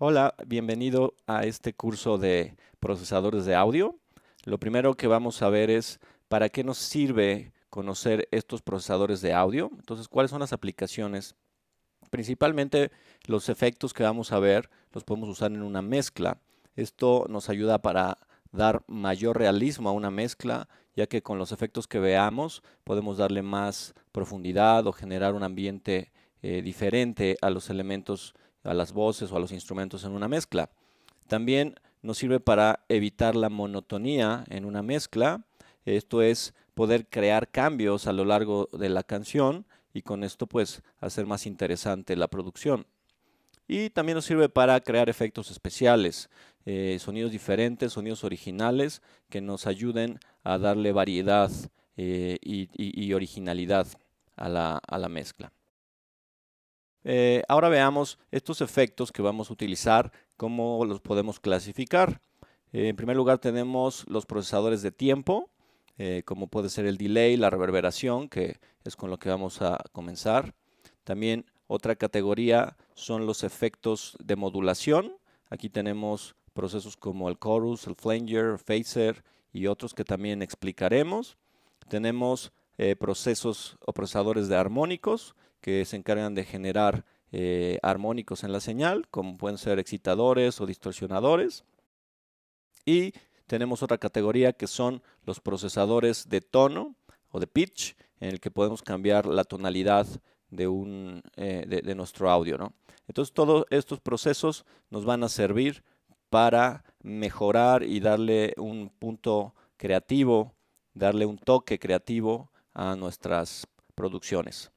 Hola, bienvenido a este curso de procesadores de audio. Lo primero que vamos a ver es para qué nos sirve conocer estos procesadores de audio. Entonces, ¿cuáles son las aplicaciones? Principalmente los efectos que vamos a ver los podemos usar en una mezcla. Esto nos ayuda para dar mayor realismo a una mezcla, ya que con los efectos que veamos podemos darle más profundidad o generar un ambiente eh, diferente a los elementos a las voces o a los instrumentos en una mezcla. También nos sirve para evitar la monotonía en una mezcla. Esto es poder crear cambios a lo largo de la canción y con esto pues hacer más interesante la producción. Y también nos sirve para crear efectos especiales, eh, sonidos diferentes, sonidos originales que nos ayuden a darle variedad eh, y, originalidad a la mezcla. Eh, ahora veamos estos efectos que vamos a utilizar, cómo los podemos clasificar. Eh, en primer lugar tenemos los procesadores de tiempo, eh, como puede ser el delay, la reverberación, que es con lo que vamos a comenzar. También otra categoría son los efectos de modulación. Aquí tenemos procesos como el chorus, el flanger, phaser y otros que también explicaremos. Tenemos eh, procesos o procesadores de armónicos que se encargan de generar eh, armónicos en la señal, como pueden ser excitadores o distorsionadores. Y tenemos otra categoría que son los procesadores de tono o de pitch, en el que podemos cambiar la tonalidad de, eh, nuestro audio. Entonces todos estos procesos nos van a servir para mejorar y darle un punto creativo, darle un toque creativo a nuestras producciones.